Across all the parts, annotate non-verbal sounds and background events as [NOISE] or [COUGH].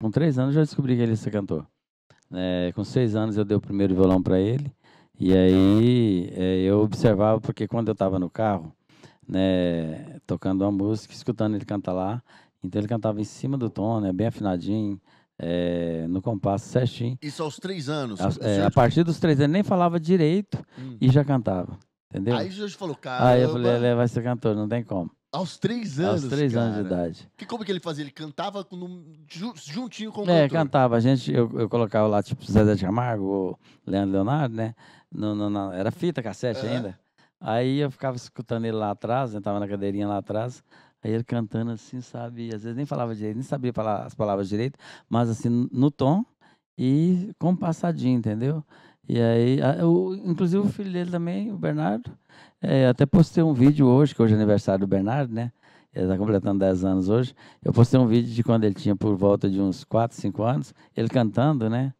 Com três anos eu já descobri que ele ia é ser cantor. É, com seis anos eu dei o primeiro violão para ele. E aí é, eu observava, porque quando eu estava no carro, né, tocando uma música, escutando ele cantar lá, então ele cantava em cima do tom, né, bem afinadinho, é, no compasso certinho. Isso aos três anos? É, a, é, a partir dos três anos, nem falava direito hum. e já cantava. Entendeu? Aí Jesus falou, cara. Aí eu falei, ele é, vai ser cantor, não tem como. Aos três anos. Aos três cara. anos de idade. Que, como que ele fazia? Ele cantava no, juntinho com o É, cantava. A gente, eu, eu colocava lá, tipo, Zé de Camargo, Leandro Leonardo, né? No, no, no era fita, cassete é. ainda. Aí eu ficava escutando ele lá atrás, né? Tava na cadeirinha lá atrás. Aí ele cantando assim, sabe? Às vezes nem falava direito, nem sabia falar as palavras direito, mas assim, no tom e compassadinho, entendeu? E aí, inclusive o filho dele também, o Bernardo, é, até postei um vídeo hoje, que hoje é aniversário do Bernardo, né? Ele está completando 10 anos hoje. Eu postei um vídeo de quando ele tinha por volta de uns 4, 5 anos, ele cantando, né?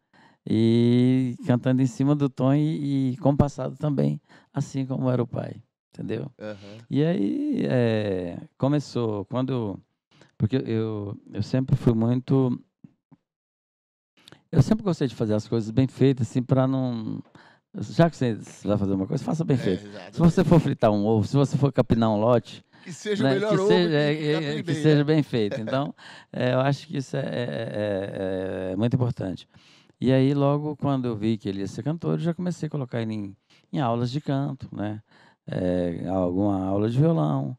E cantando em cima do tom e, e compassado também, assim como era o pai, entendeu? Uhum. E aí é, começou, quando. Porque eu, eu sempre fui muito eu sempre gostei de fazer as coisas bem feitas, assim, para não. Já que você vai fazer uma coisa, faça bem é, feito. Exatamente. se você for fritar um ovo, se você for capinar um lote. Que seja né, o melhor que ovo. Seja, que, é, é, que, que, seja bem [LAUGHS] feito. Então, é, eu acho que isso é, é, é, muito importante. E aí, logo quando eu vi que ele ia ser cantor, eu já comecei a colocar ele em, em aulas de canto, né? alguma aula de violão.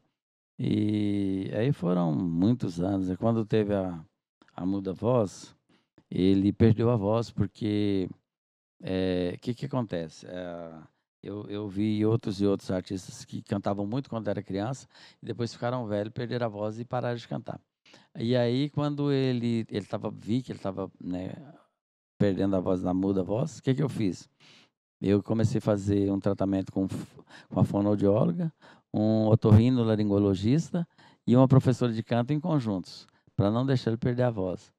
E aí foram muitos anos. Quando teve a, a Muda Voz, ele perdeu a voz porque o é, que que acontece? É, eu, eu vi outros e outros artistas que cantavam muito quando era criança e depois ficaram velhos, perderam a voz e pararam de cantar. E aí quando ele ele estava vi que ele estava né, perdendo a voz, na muda a voz, o que que eu fiz? Eu comecei a fazer um tratamento com, com a fonoaudióloga, um otorrino laringologista e uma professora de canto em conjuntos, para não deixar ele perder a voz.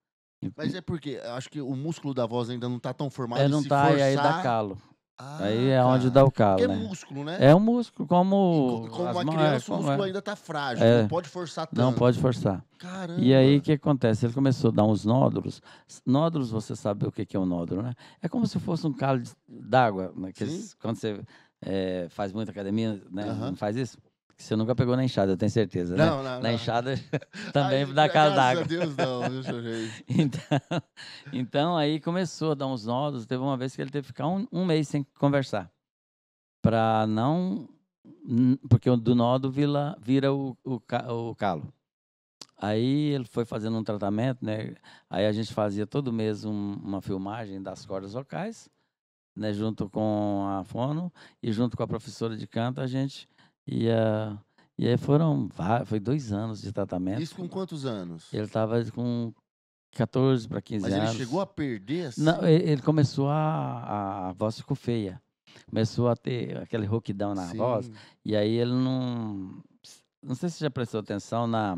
Mas é porque acho que o músculo da voz ainda não está tão formado. É, não está forçar... e aí dá calo. Ah, aí é cara. Tá. onde dá o calo. Porque é né? é músculo, né? É um músculo, como. Como uma mãos, criança, o músculo é. ainda está frágil, é. não pode forçar tanto. Não pode forçar. Caramba. E aí o que acontece? Ele começou a dar uns nódulos. Nódulos, você sabe o que é um nódulo, né? É como se fosse um calo d'água. Né? Quando você é, faz muita academia, né? não faz isso? Você nunca pegou na enxada, eu tenho certeza. Não, né? não. Na enxada [LAUGHS] também Ai, da casa d'água. Deus, não, viu, [LAUGHS] então, então, aí começou a dar uns nodos. Teve uma vez que ele teve que ficar um, um mês sem conversar. Para não. Porque do nodo vira, vira o, o, o calo. Aí ele foi fazendo um tratamento, né? Aí a gente fazia todo mês um, uma filmagem das cordas vocais, né? Junto com a fono e junto com a professora de canto, a gente e, ah, e aí foram, foi dois anos de tratamento. Isso com quantos anos? Ele estava com 14 para 15 Mas ele chegou a perder assim? Não, ele, começou a, a voz ficou feia. Começou a ter aquele rouquidão na Sim. voz. E aí ele não. Não sei se você já prestou atenção na.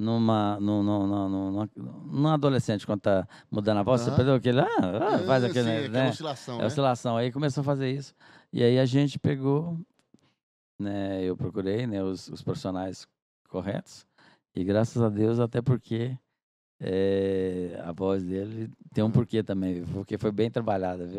Numa, num, num, num, num, num adolescente, quando tá mudando a voz, você perdeu aquele. ah, ah, faz é, sim, aquele. É aquela né? oscilação, é né? oscilação. Aí começou a fazer isso. E aí a gente pegou né, eu procurei né, os, os profissionais corretos. E graças a Deus, até porque é, a voz dele tem um porquê também, porque foi bem trabalhada, viu?